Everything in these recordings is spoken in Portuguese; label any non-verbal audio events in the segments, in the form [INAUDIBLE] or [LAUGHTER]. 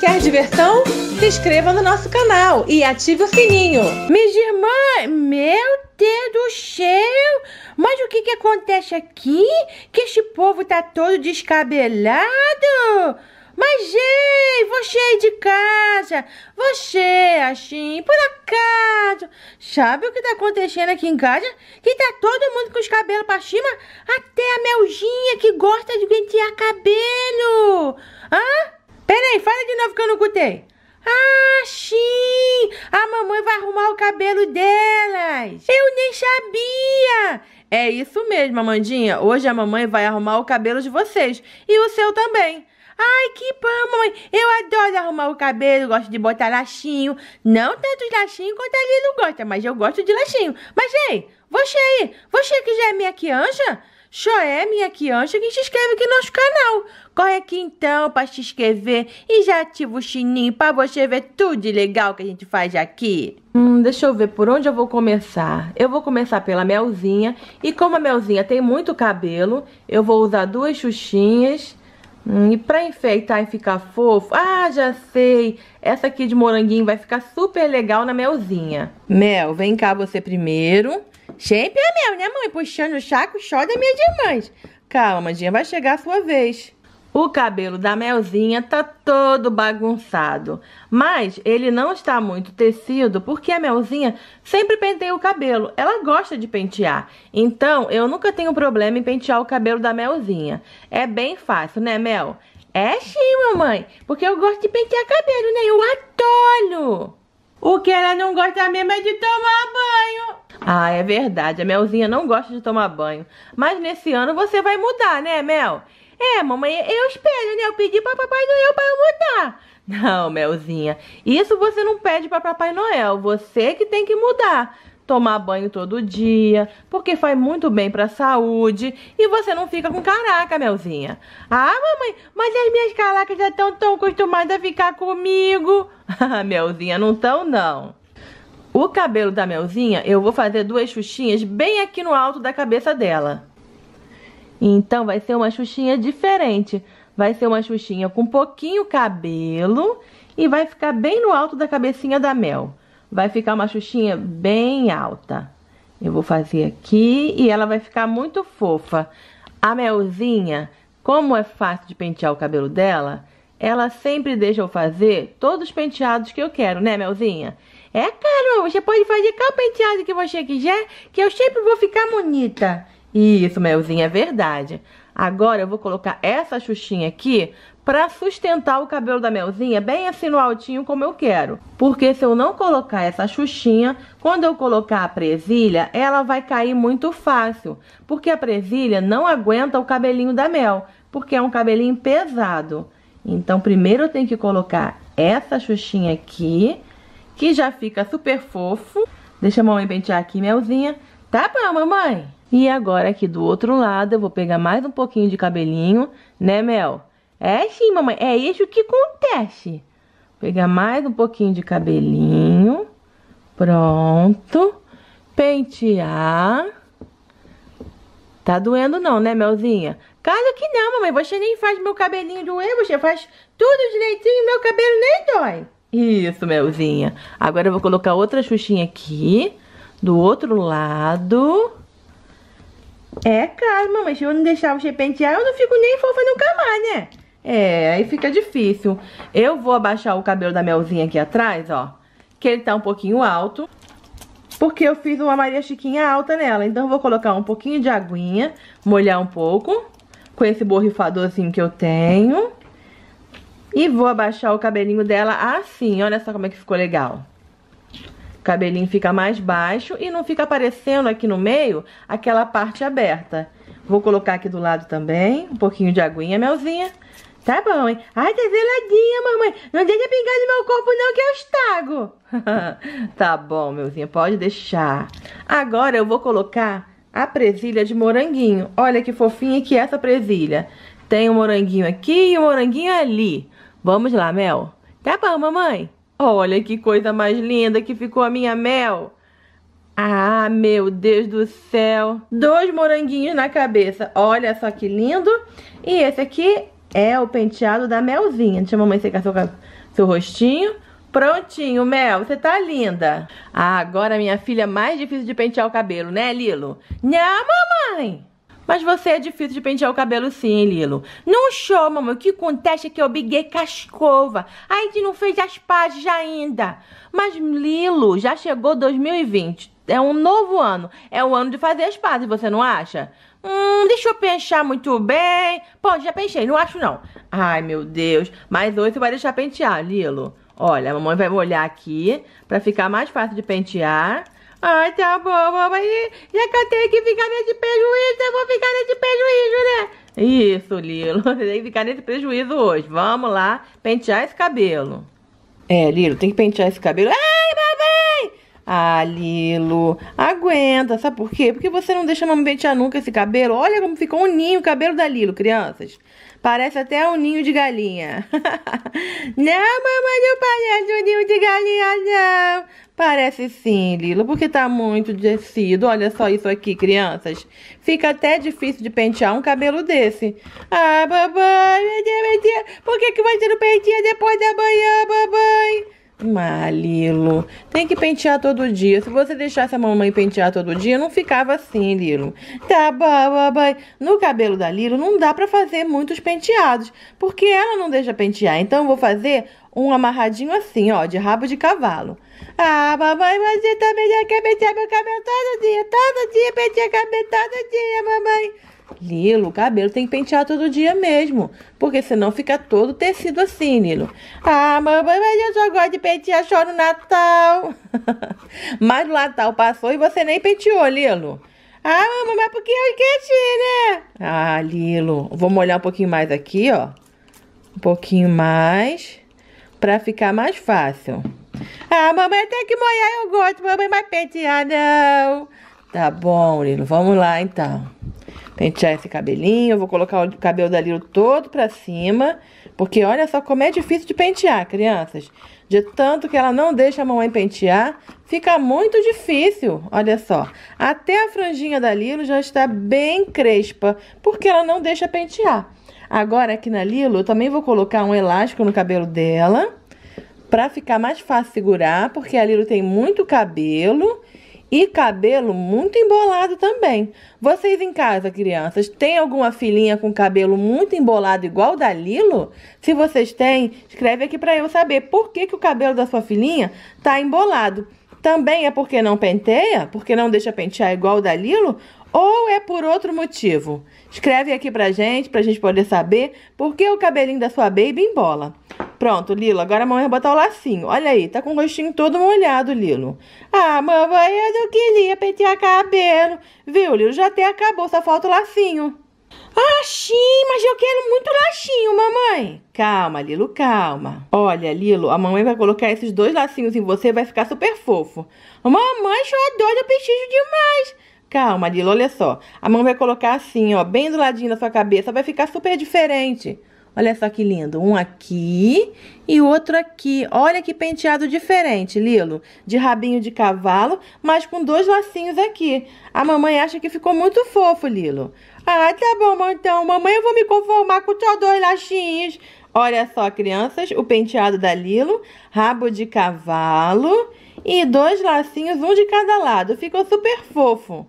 Quer diversão? Se inscreva no nosso canal e ative o sininho. Minhas irmãs, meu Deus do céu! Mas o que que acontece aqui? Que este povo tá todo descabelado? Mas, ei, você aí de casa, você, assim, por acaso, sabe o que tá acontecendo aqui em casa? Que tá todo mundo com os cabelos pra cima, até a Melzinha que gosta de pentear cabelo. Hã? Peraí, fala de novo que eu não escutei. Ah, sim! A mamãe vai arrumar o cabelo delas! Eu nem sabia! É isso mesmo, Amandinha. Hoje a mamãe vai arrumar o cabelo de vocês e o seu também. Ai, que bom, mãe. Eu adoro arrumar o cabelo, gosto de botar lachinho. Não tanto lachinho quanto a não gosta, mas eu gosto de lachinho. Mas, ei, você aí, você que já é minha criança, é minha quiancha, que se inscreve aqui no nosso canal. Corre aqui então para se inscrever e já ativa o sininho para você ver tudo de legal que a gente faz aqui. Hum, deixa eu ver por onde eu vou começar. Eu vou começar pela Melzinha. E como a Melzinha tem muito cabelo, eu vou usar duas xuxinhas. Hum, e pra enfeitar e ficar fofo... Ah, já sei! Essa aqui de moranguinho vai ficar super legal na Melzinha. Mel, vem cá você primeiro. Sempre é meu, né, mãe? Puxando o chaco, chó das minhas irmãs. Calma, Mandinha, vai chegar a sua vez. O cabelo da Melzinha tá todo bagunçado, mas ele não está muito tecido porque a Melzinha sempre penteia o cabelo, ela gosta de pentear, então eu nunca tenho problema em pentear o cabelo da Melzinha. É bem fácil, né Mel? É sim, mamãe, porque eu gosto de pentear cabelo, né? Eu atolho! O que ela não gosta mesmo é de tomar banho! Ah, é verdade. A Melzinha não gosta de tomar banho. Mas nesse ano você vai mudar, né, Mel? É, mamãe, eu espero, né? Eu pedi para Papai Noel para eu mudar. Não, Melzinha, isso você não pede para Papai Noel. Você que tem que mudar tomar banho todo dia, porque faz muito bem para a saúde e você não fica com caraca, Melzinha. Ah, mamãe, mas as minhas caracas já estão tão acostumadas a ficar comigo. [LAUGHS] Ah, Melzinha, não tão não. O cabelo da Melzinha, eu vou fazer duas xuxinhas bem aqui no alto da cabeça dela. Então, vai ser uma xuxinha diferente. Vai ser uma xuxinha com pouquinho cabelo e vai ficar bem no alto da cabecinha da Mel. Vai ficar uma xuxinha bem alta. Eu vou fazer aqui e ela vai ficar muito fofa. A Melzinha, como é fácil de pentear o cabelo dela, ela sempre deixa eu fazer todos os penteados que eu quero, né, Melzinha? É, Carol, você pode fazer qual penteado que você quiser, que eu sempre vou ficar bonita. Isso, Melzinha, é verdade. Agora eu vou colocar essa xuxinha aqui pra sustentar o cabelo da Melzinha bem assim no altinho como eu quero. Porque se eu não colocar essa xuxinha, quando eu colocar a presilha, ela vai cair muito fácil. Porque a presilha não aguenta o cabelinho da Mel, porque é um cabelinho pesado. Então primeiro eu tenho que colocar essa xuxinha aqui que já fica super fofo. Deixa a mamãe pentear aqui, Melzinha. Tá bom, mamãe? E agora aqui do outro lado eu vou pegar mais um pouquinho de cabelinho, né, Mel? É sim, mamãe, é isso que acontece. pegar mais um pouquinho de cabelinho. Pronto. Pentear. Tá doendo não, né, Melzinha? Claro que não, mamãe. Você nem faz meu cabelinho doer, você faz tudo direitinho meu cabelo nem dói. Isso, Melzinha. Agora eu vou colocar outra xuxinha aqui. Do outro lado. É caro, mamãe. Se eu não deixar você pentear, eu não fico nem fofa nunca mais, né? É, aí fica difícil. Eu vou abaixar o cabelo da Melzinha aqui atrás, ó. Que ele tá um pouquinho alto. Porque eu fiz uma Maria Chiquinha alta nela. Então eu vou colocar um pouquinho de aguinha. Molhar um pouco. Com esse borrifadorzinho que eu tenho. E vou abaixar o cabelinho dela assim, olha só como é que ficou legal. O cabelinho fica mais baixo e não fica aparecendo aqui no meio aquela parte aberta. Vou colocar aqui do lado também, um pouquinho de aguinha, melzinha. Tá bom, hein? Ai, tá zeladinha, mamãe. Não deixa pingar no meu corpo não, que eu estago. [LAUGHS] tá bom, melzinha, pode deixar. Agora eu vou colocar a presilha de moranguinho. Olha que fofinha que é essa presilha. Tem o um moranguinho aqui e o um moranguinho ali. Vamos lá, Mel. Tá bom, mamãe. Olha que coisa mais linda que ficou a minha Mel. Ah, meu Deus do céu. Dois moranguinhos na cabeça. Olha só que lindo. E esse aqui é o penteado da Melzinha. Deixa a mamãe secar seu, seu rostinho. Prontinho, Mel, você tá linda. Ah, agora minha filha é mais difícil de pentear o cabelo, né, Lilo? Não, mamãe! Mas você é difícil de pentear o cabelo sim, Lilo. Não chora, mamãe. O que acontece é que eu biguei cascova. A gente não fez as pazes ainda. Mas, Lilo, já chegou 2020. É um novo ano. É o ano de fazer as pazes, você não acha? Hum, deixa eu pentear muito bem. Bom, já penchei, não acho não. Ai, meu Deus. Mas hoje você vai deixar pentear, Lilo. Olha, a mamãe vai molhar aqui pra ficar mais fácil de pentear. Ai, tá bom, mamãe. Já que eu tenho que ficar nesse prejuízo, eu vou ficar nesse prejuízo, né? Isso, Lilo. [LAUGHS] Tem que ficar nesse prejuízo hoje. Vamos lá pentear esse cabelo. É, Lilo, tem que pentear esse cabelo. Ai, mamãe! Ah, Lilo, aguenta. Sabe por quê? Porque você não deixa a mamãe pentear nunca esse cabelo. Olha como ficou um ninho o cabelo da Lilo, crianças. Parece até um ninho de galinha. [LAUGHS] não, mamãe, não parece um ninho de galinha, não. Parece sim, Lila, porque tá muito descido. Olha só isso aqui, crianças. Fica até difícil de pentear um cabelo desse. Ah, babai, meu Deus, meu Deus. Por que, que você não penteia depois da manhã, babai? Malilo, tem que pentear todo dia. Se você deixasse a mamãe pentear todo dia, não ficava assim, Lilo. Tá, babai. No cabelo da Lilo não dá para fazer muitos penteados, porque ela não deixa pentear. Então eu vou fazer um amarradinho assim, ó, de rabo de cavalo. Ah, mamãe, você também já quer pentear meu cabelo todo dia, todo dia, pentear cabelo todo dia, mamãe. Nilo, o cabelo tem que pentear todo dia mesmo, porque senão fica todo tecido assim, Nilo. Ah, mamãe, mas eu só gosto de pentear só no Natal. [LAUGHS] mas o Natal passou e você nem penteou, Lilo. Ah, mamãe, mas porque eu esqueci, né? Ah, Lilo, vou molhar um pouquinho mais aqui, ó. Um pouquinho mais, pra ficar mais fácil. Ah, mamãe, até que molhar eu gosto, mamãe, mas pentear não. Tá bom, Lilo, vamos lá então pentear esse cabelinho. Eu vou colocar o cabelo da Lilo todo pra cima. Porque olha só como é difícil de pentear, crianças. De tanto que ela não deixa a mamãe pentear, fica muito difícil. Olha só. Até a franjinha da Lilo já está bem crespa, porque ela não deixa pentear. Agora aqui na Lilo, eu também vou colocar um elástico no cabelo dela. Pra ficar mais fácil segurar, porque a Lilo tem muito cabelo e cabelo muito embolado também. Vocês em casa, crianças, tem alguma filhinha com cabelo muito embolado igual o da Lilo? Se vocês têm, escreve aqui para eu saber por que, que o cabelo da sua filhinha tá embolado. Também é porque não penteia? Porque não deixa pentear igual o da Lilo? Ou é por outro motivo? Escreve aqui pra gente, pra gente poder saber por que o cabelinho da sua baby embola. Pronto, Lilo, agora a mamãe vai botar o lacinho. Olha aí, tá com o rostinho todo molhado, Lilo. Ah, mamãe, eu não queria pentear cabelo. Viu, Lilo, já até acabou, só falta o lacinho. Ah, mas eu quero muito lacinho, mamãe. Calma, Lilo, calma. Olha, Lilo, a mamãe vai colocar esses dois lacinhos em você, vai ficar super fofo. Mamãe, eu adoro, eu preciso demais. Calma, Lilo, olha só. A mamãe vai colocar assim, ó, bem do ladinho da sua cabeça, vai ficar super diferente. Olha só que lindo. Um aqui e outro aqui. Olha que penteado diferente, Lilo. De rabinho de cavalo, mas com dois lacinhos aqui. A mamãe acha que ficou muito fofo, Lilo. Ah, tá bom, então. Mamãe, eu vou me conformar com só dois lacinhos. Olha só, crianças, o penteado da Lilo, rabo de cavalo e dois lacinhos, um de cada lado. Ficou super fofo.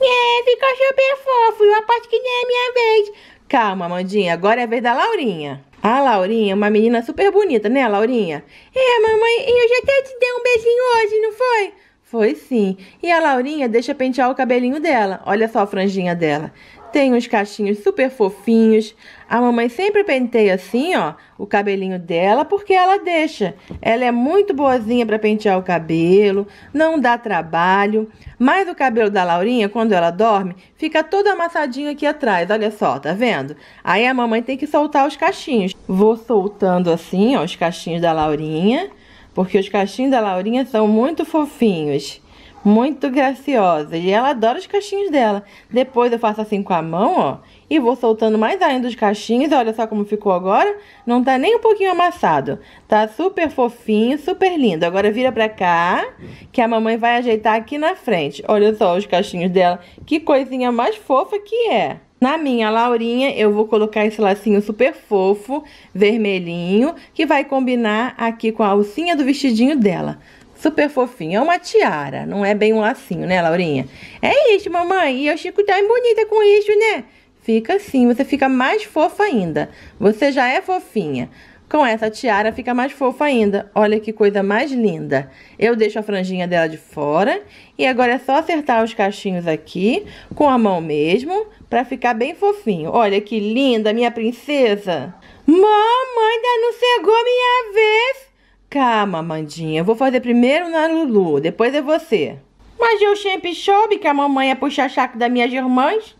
É, ficou super fofo. E a parte que nem é minha vez. Calma, Mandinha, agora é a vez da Laurinha. A Laurinha, é uma menina super bonita, né, Laurinha? É, mamãe, eu já até te dei um beijinho hoje, não foi? Foi sim. E a Laurinha deixa pentear o cabelinho dela. Olha só a franjinha dela. Tem uns cachinhos super fofinhos. A mamãe sempre penteia assim, ó, o cabelinho dela, porque ela deixa. Ela é muito boazinha para pentear o cabelo, não dá trabalho. Mas o cabelo da Laurinha, quando ela dorme, fica todo amassadinho aqui atrás, olha só, tá vendo? Aí a mamãe tem que soltar os cachinhos. Vou soltando assim, ó, os cachinhos da Laurinha, porque os cachinhos da Laurinha são muito fofinhos. Muito graciosa. E ela adora os cachinhos dela. Depois eu faço assim com a mão, ó. E vou soltando mais ainda os cachinhos. Olha só como ficou agora. Não tá nem um pouquinho amassado. Tá super fofinho, super lindo. Agora vira pra cá, que a mamãe vai ajeitar aqui na frente. Olha só os cachinhos dela. Que coisinha mais fofa que é. Na minha Laurinha, eu vou colocar esse lacinho super fofo, vermelhinho, que vai combinar aqui com a alcinha do vestidinho dela super fofinho. É uma tiara, não é bem um lacinho, né, Laurinha? É isso, mamãe. E eu fico tão bonita com isso, né? Fica assim, você fica mais fofa ainda. Você já é fofinha. Com essa tiara fica mais fofa ainda. Olha que coisa mais linda. Eu deixo a franjinha dela de fora. E agora é só acertar os cachinhos aqui, com a mão mesmo, pra ficar bem fofinho. Olha que linda, minha princesa. Mamãe, ainda não chegou minha vez. Calma, Mandinha. Eu vou fazer primeiro na Lulu, depois é você. Mas eu sempre soube que a mamãe ia é puxar chaco das minhas irmãs.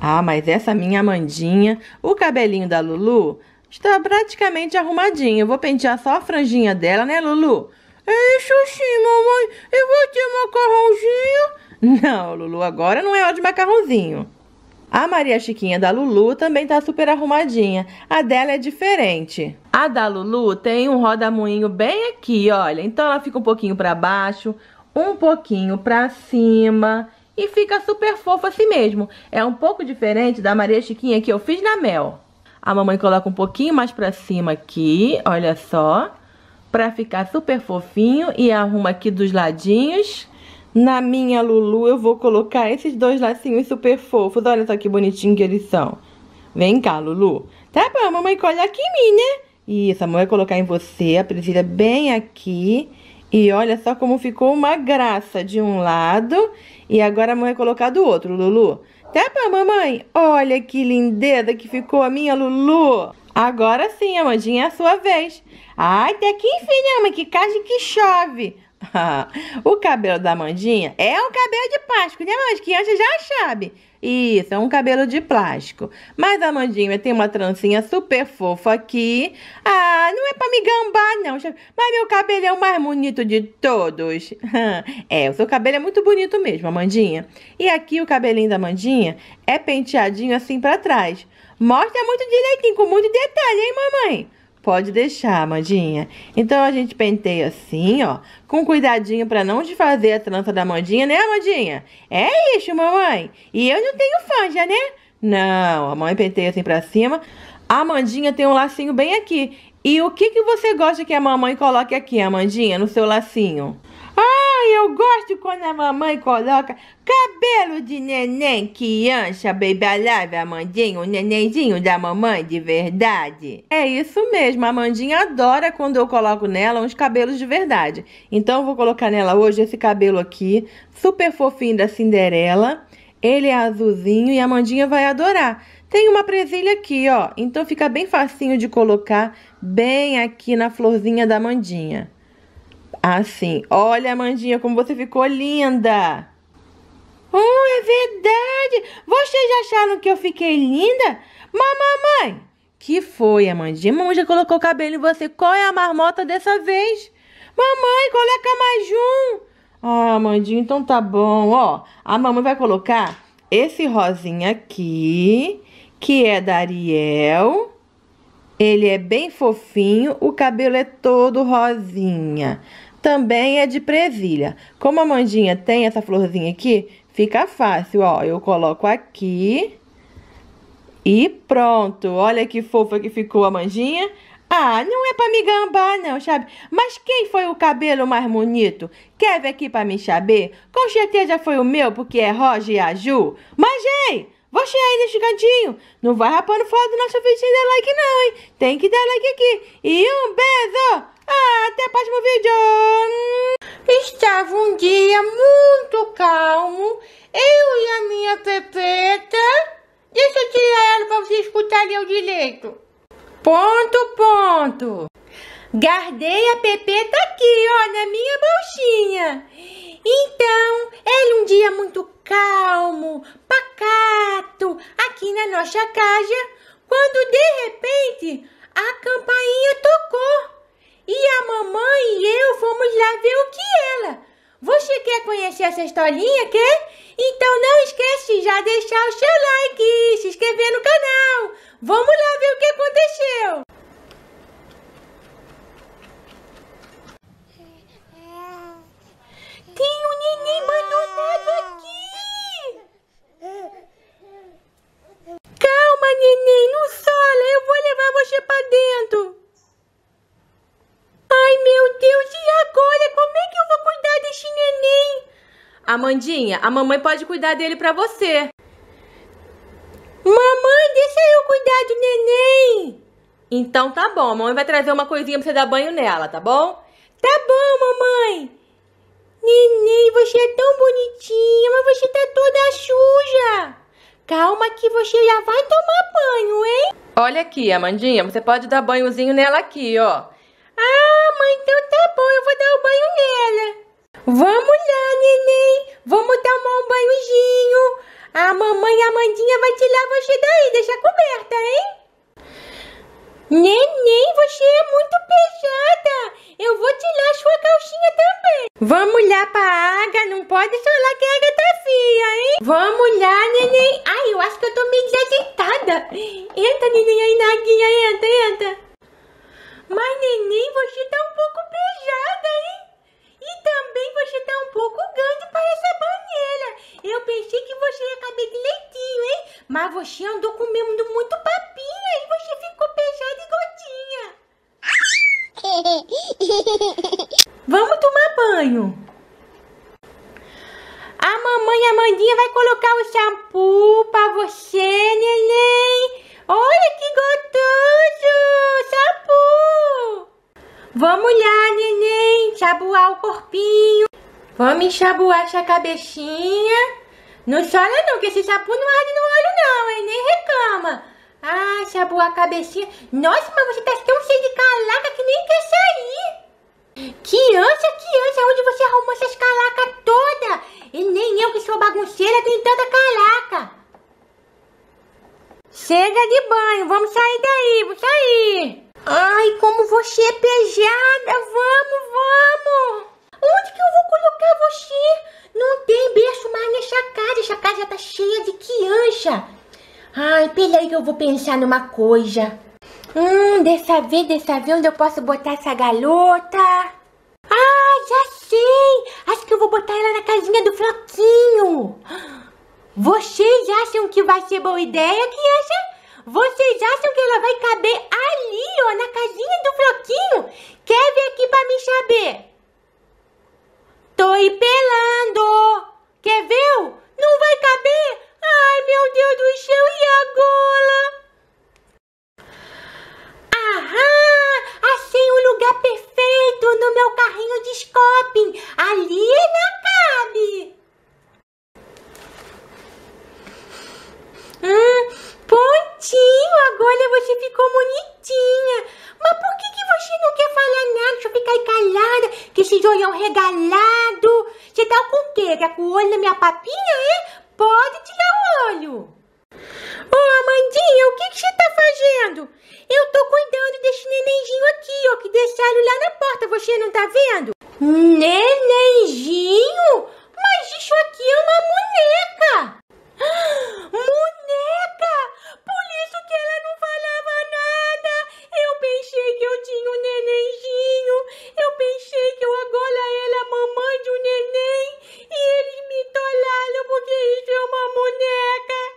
Ah, mas essa minha Mandinha, o cabelinho da Lulu, está praticamente arrumadinho. Eu vou pentear só a franjinha dela, né, Lulu? É isso sim, mamãe. Eu vou ter macarrãozinho. [LAUGHS] Não, Lulu, agora não é hora de macarrãozinho. A Maria Chiquinha da Lulu também tá super arrumadinha. A dela é diferente. A da Lulu tem um rodamuinho bem aqui, olha. Então ela fica um pouquinho pra baixo, um pouquinho pra cima e fica super fofo assim mesmo. É um pouco diferente da Maria Chiquinha que eu fiz na Mel. A mamãe coloca um pouquinho mais pra cima aqui, olha só. Pra ficar super fofinho e arruma aqui dos ladinhos. Na minha Lulu, eu vou colocar esses dois lacinhos super fofos. Olha só que bonitinho que eles são. Vem cá, Lulu. Tá bom, mamãe colhe aqui em mim, né? Isso, a mamãe vai colocar em você, a presilha bem aqui. E olha só como ficou uma graça de um lado. E agora a mamãe vai colocar do outro, Lulu. Tá bom, mamãe? Olha que lindeza que ficou a minha Lulu. Agora sim, Amandinha, é a sua vez. Ai, até que enfim, né, mãe? Que caixa que chove. [LAUGHS] o cabelo da Mandinha é um cabelo de plástico, né, mãe? Que antes já sabe. Isso, é um cabelo de plástico. Mas a Mandinha tem uma trancinha super fofa aqui. Ah, não é pra me gambar, não. Mas meu cabelo é o mais bonito de todos. [LAUGHS] é, o seu cabelo é muito bonito mesmo, Amandinha. E aqui o cabelinho da Amandinha é penteadinho assim para trás. Mostra muito direitinho, com muito detalhe, hein, mamãe? pode deixar, Mandinha. Então a gente penteia assim, ó, com cuidadinho para não desfazer a trança da Mandinha, né, Mandinha? É isso, mamãe. E eu não tenho franja, né? Não, a mãe penteia assim para cima. A Mandinha tem um lacinho bem aqui. E o que, que você gosta que a mamãe coloque aqui, Amandinha, no seu lacinho? Ai, eu gosto quando a mamãe coloca cabelo de neném que ancha, baby alive, Amandinha, o nenenzinho da mamãe de verdade. É isso mesmo, a Amandinha adora quando eu coloco nela uns cabelos de verdade. Então eu vou colocar nela hoje esse cabelo aqui, super fofinho da Cinderela. Ele é azulzinho e a Mandinha vai adorar. Tem uma presilha aqui, ó. Então fica bem facinho de colocar bem aqui na florzinha da Mandinha. Assim, olha, Amandinha, como você ficou linda! Hum, é verdade! Vocês acharam que eu fiquei linda? mamãe, que foi, Amandinha? Mamãe já colocou o cabelo em você. Qual é a marmota dessa vez? Mamãe, coloca mais um! Ah, Amandinha, então tá bom. Ó, a mamãe vai colocar esse rosinha aqui, que é da Ariel. Ele é bem fofinho, o cabelo é todo rosinha também é de presilha. Como a mandinha tem essa florzinha aqui, fica fácil, ó. Eu coloco aqui e pronto. Olha que fofa que ficou a mandinha. Ah, não é pra me gambar não, sabe? Mas quem foi o cabelo mais bonito? Quer ver aqui pra me saber? Com certeza foi o meu, porque é Roger e Azul. Mas, ei, você aí nesse cantinho, não vai rapando foto do nosso vizinho, dar like não, hein? Tem que dar like aqui. E um beijo! Até o próximo vídeo! Estava um dia muito calmo, eu e a minha pepeta. Deixa eu tirar ela para escutar escutarem eu direito. Ponto, ponto. Guardei a pepeta aqui, ó, na minha bolsinha. Então, era um dia muito calmo, pacato, aqui na nossa casa, quando de repente a campainha tocou. E a mamãe e eu fomos lá ver o que ela. Você quer conhecer essa historinha, quer? Então não esquece de já deixar o seu like e se inscrever no canal. Vamos lá ver o que aconteceu. Tem um neném abandonado aqui. Calma, neném, não sola. Eu vou levar você pra dentro. Ai, meu Deus, e agora? Como é que eu vou cuidar deste neném? Amandinha, a mamãe pode cuidar dele pra você. Mamãe, deixa eu cuidar do neném. Então tá bom, a mamãe vai trazer uma coisinha pra você dar banho nela, tá bom? Tá bom, mamãe. Neném, você é tão bonitinha, mas você tá toda suja. Calma que você já vai tomar banho, hein? Olha aqui, Amandinha, você pode dar banhozinho nela aqui, ó mamãe, então tá bom, eu vou dar o um banho nela. Vamos lá, neném, vamos tomar um banhozinho. A mamãe Amandinha vai tirar você daí, deixa coberta, hein? Neném, você é muito pesada. Eu vou tirar sua calcinha também. Vamos lá pra água, não pode falar que a água tá fria, hein? Vamos lá, neném. Ai, eu acho que eu tô meio desajeitada. Eita, neném, aí na aguinha, mamãe Amandinha vai colocar o shampoo pra você, neném. Olha que gostoso! Shampoo! Vamos lá, neném. Chabuar o corpinho. Vamos enxabuar essa cabecinha. Não chora não, que esse shampoo não arde no olho não, hein? Nem reclama. Ah, chabuar a cabecinha. Nossa, mas você tá tão cheio de calaca que nem quer sair. Criança, criança, onde você arrumou essas calacas toda? E nem eu que sou bagunceira tenho tanta calaca. Chega de banho, vamos sair daí, vamos sair. Ai, como você é pejada, vamos, vamos. Onde que eu vou colocar você? Não tem berço mais nessa casa, essa casa já tá cheia de criança. Ai, peraí que eu vou pensar numa coisa. Hum, dessa vez, dessa vez, onde eu posso botar essa garota? Ah, já sei! Acho que eu vou botar ela na casinha do Floquinho. Vocês acham que vai ser boa ideia, criança? Vocês acham que ela vai caber ali, ó, na casinha do Floquinho? Quer vir aqui pra me saber? o que você tá fazendo? Eu tô cuidando desse nenenzinho aqui, ó, que deixaram lá na porta, você não tá vendo? Nenenzinho? Mas isso aqui é uma boneca! Boneca! [GASPS] Por isso que ela não falava nada! Eu pensei que eu tinha um nenenzinho! Eu pensei que eu agora era a mamãe de um neném! E eles me tolaram porque isso é uma boneca!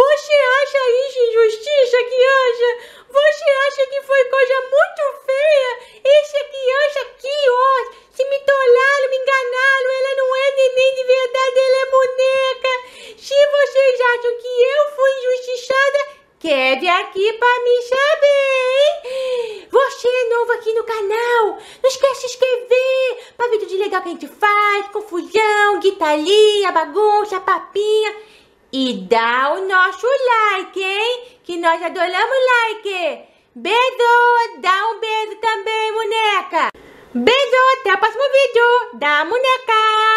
Você acha isso injustiça, criança? Você acha que foi coisa muito feia? Essa criança aqui, ó, se me tolaram, me enganaram, ela não é neném de verdade, ela é boneca. Se vocês acham que eu fui injustiçada, quede aqui pra me saber, hein? Você é novo aqui no canal, não esquece de se inscrever pra vídeo de legal que a gente faz, confusão, guitaria, bagunça, papinha e dá o nosso like, hein? Que nós adoramos like. Beijo, dá um beijo também, boneca. Beijo, até o próximo vídeo dá boneca.